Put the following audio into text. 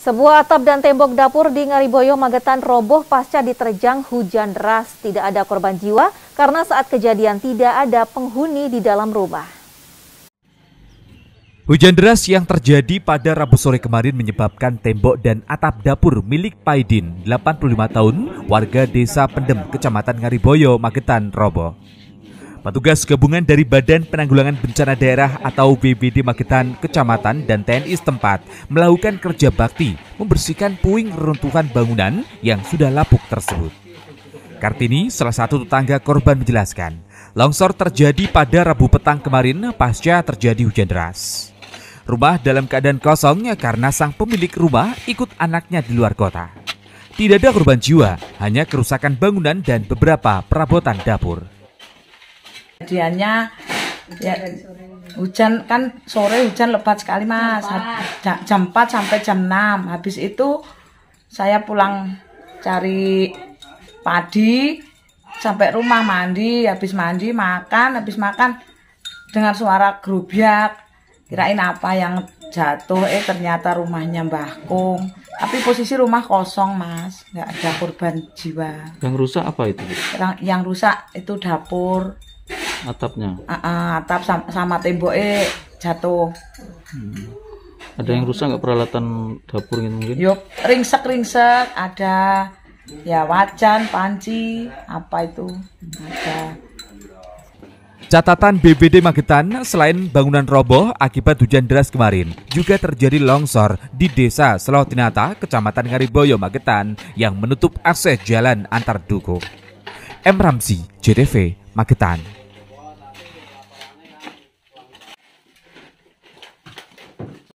Sebuah atap dan tembok dapur di Ngariboyo, Magetan roboh pasca diterjang hujan deras. Tidak ada korban jiwa karena saat kejadian tidak ada penghuni di dalam rumah. Hujan deras yang terjadi pada Rabu sore kemarin menyebabkan tembok dan atap dapur milik Paidin, 85 tahun, warga desa Pendem, kecamatan Ngariboyo, Magetan, roboh. Petugas gabungan dari Badan Penanggulangan Bencana Daerah atau BBD Magetan, Kecamatan, dan TNI setempat melakukan kerja bakti membersihkan puing reruntuhan bangunan yang sudah lapuk tersebut. Kartini, salah satu tetangga korban menjelaskan, longsor terjadi pada Rabu petang kemarin pasca terjadi hujan deras. Rumah dalam keadaan kosongnya karena sang pemilik rumah ikut anaknya di luar kota. Tidak ada korban jiwa, hanya kerusakan bangunan dan beberapa perabotan dapur. Kejadiannya ya, hujan kan sore hujan lebat sekali mas jam 4. sampai jam 6 habis itu saya pulang cari padi sampai rumah mandi habis mandi makan habis makan dengan suara gerubiak kirain apa yang jatuh eh ternyata rumahnya Mbah Kung tapi posisi rumah kosong mas nggak ada korban jiwa yang rusak apa itu yang, yang rusak itu dapur atapnya uh, uh, atap sama, sama eh jatuh hmm. ada yang rusak nggak peralatan dapur ini gitu mungkin yuk ringsek ringsek ada ya wajan panci apa itu ada Catatan BBD Magetan, selain bangunan roboh akibat hujan deras kemarin, juga terjadi longsor di desa Selotinata, kecamatan Ngariboyo, Magetan, yang menutup akses jalan antar duku. M. Ramsi, JTV, Magetan.